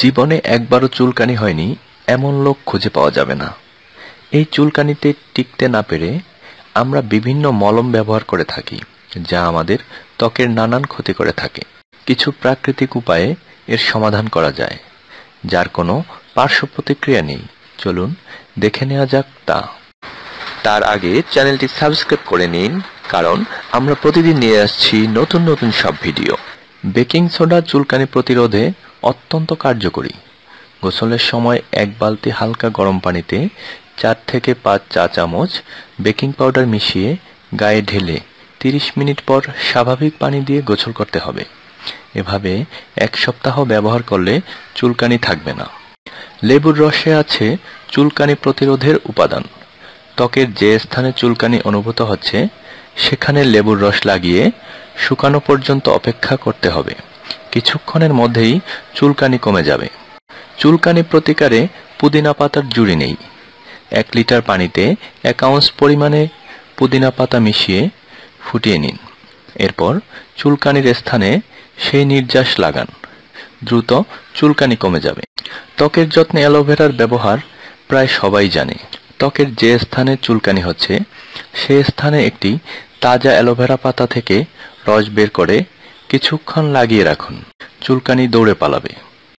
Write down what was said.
জীবনে একবারও চুলকানি হয়নি এমন লোক খুঁজে পাওয়া যাবে না এই চুলকানিতে টিকতে না পেরে আমরা বিভিন্ন মলম ব্যবহার করে থাকি যা আমাদের ত্বকের নানান ক্ষতি করে থাকে কিছু প্রাকৃতিক উপায়ে এর সমাধান করা যায় যার কোনো পার্শ্ব প্রতিক্রিয়া নেই চলুন দেখে নেওয়া যাক তা তার আগে চ্যানেলটি সাবস্ক্রাইব করে নিন কারণ আমরা প্রতিদিন নিয়ে আসছি নতুন নতুন সব ভিডিও বেকিং সোডা চুলকানি প্রতিরোধে অত্যন্ত কার্যকরী গোসলের সময় এক বালতি হালকা গরম পানিতে চার থেকে পাঁচ চা চামচ বেকিং পাউডার মিশিয়ে গায়ে ঢেলে 30 মিনিট পর স্বাভাবিক পানি দিয়ে গোসল করতে হবে এভাবে এক সপ্তাহ ব্যবহার করলে চুলকানি থাকবে না লেবুর রসে আছে চুলকানি প্রতিরোধের উপাদান ত্বকের যে স্থানে চুলকানি অনুভূত হচ্ছে সেখানে লেবুর রস লাগিয়ে শুকানো পর্যন্ত অপেক্ষা করতে হবে কিছুক্ষণের মধ্যেই চুলকানি কমে যাবে চুলকানি প্রতিকারে পুদিনা পাতার জুড়ি নেই এক লিটার পানিতে এক আউন্স পরিমাণে পুদিনা পাতা মিশিয়ে ফুটিয়ে নিন এরপর চুলকানির স্থানে সেই নির্যাস লাগান দ্রুত চুলকানি কমে যাবে ত্বকের যত্নে অ্যালোভেরার ব্যবহার প্রায় সবাই জানে ত্বকের যে স্থানে চুলকানি হচ্ছে সে স্থানে একটি তাজা অ্যালোভেরা পাতা থেকে রস বের করে কিছুক্ষণ লাগিয়ে রাখুন চুলকানি দৌড়ে পালাবে